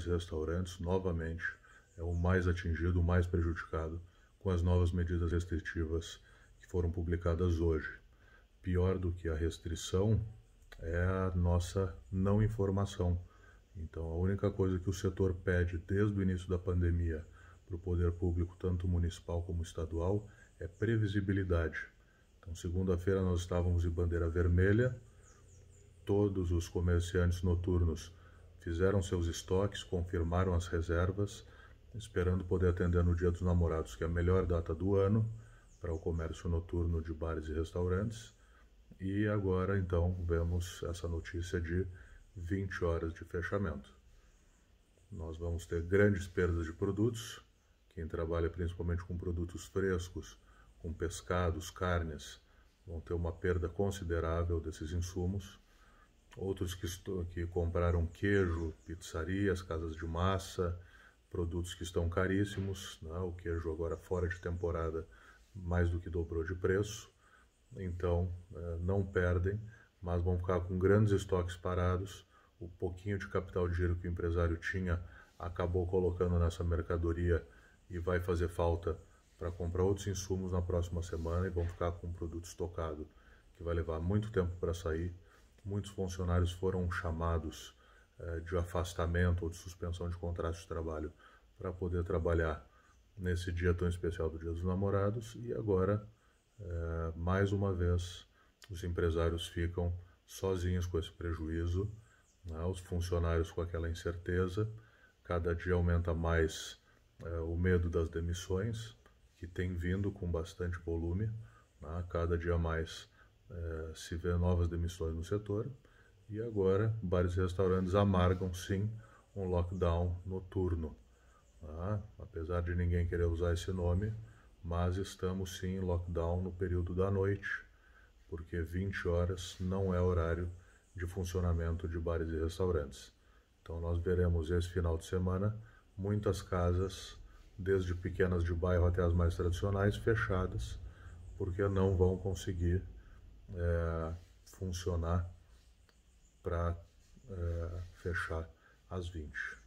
Os restaurantes, novamente, é o mais atingido, o mais prejudicado com as novas medidas restritivas que foram publicadas hoje. Pior do que a restrição é a nossa não informação. Então, a única coisa que o setor pede desde o início da pandemia para o poder público, tanto municipal como estadual, é previsibilidade. Então, segunda-feira nós estávamos em bandeira vermelha, todos os comerciantes noturnos fizeram seus estoques, confirmaram as reservas, esperando poder atender no Dia dos Namorados, que é a melhor data do ano para o comércio noturno de bares e restaurantes. E agora então vemos essa notícia de 20 horas de fechamento. Nós vamos ter grandes perdas de produtos. Quem trabalha principalmente com produtos frescos, com pescados, carnes, vão ter uma perda considerável desses insumos outros que, estou, que compraram queijo, pizzarias, casas de massa, produtos que estão caríssimos, né? o queijo agora fora de temporada mais do que dobrou de preço, então é, não perdem, mas vão ficar com grandes estoques parados, o pouquinho de capital de giro que o empresário tinha acabou colocando nessa mercadoria e vai fazer falta para comprar outros insumos na próxima semana e vão ficar com um produto estocado que vai levar muito tempo para sair muitos funcionários foram chamados eh, de afastamento ou de suspensão de contratos de trabalho para poder trabalhar nesse dia tão especial do Dia dos Namorados e agora, eh, mais uma vez, os empresários ficam sozinhos com esse prejuízo, né? os funcionários com aquela incerteza, cada dia aumenta mais eh, o medo das demissões, que tem vindo com bastante volume, né? cada dia mais é, se vê novas demissões no setor e agora bares e restaurantes amargam sim um lockdown noturno. Tá? Apesar de ninguém querer usar esse nome, mas estamos sim em lockdown no período da noite, porque 20 horas não é horário de funcionamento de bares e restaurantes. Então nós veremos esse final de semana muitas casas, desde pequenas de bairro até as mais tradicionais, fechadas, porque não vão conseguir é, funcionar para é, fechar as 20.